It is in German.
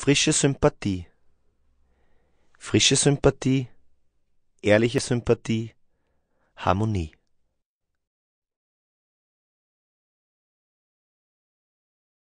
frische Sympathie. Frische Sympathie, ehrliche Sympathie, Harmonie.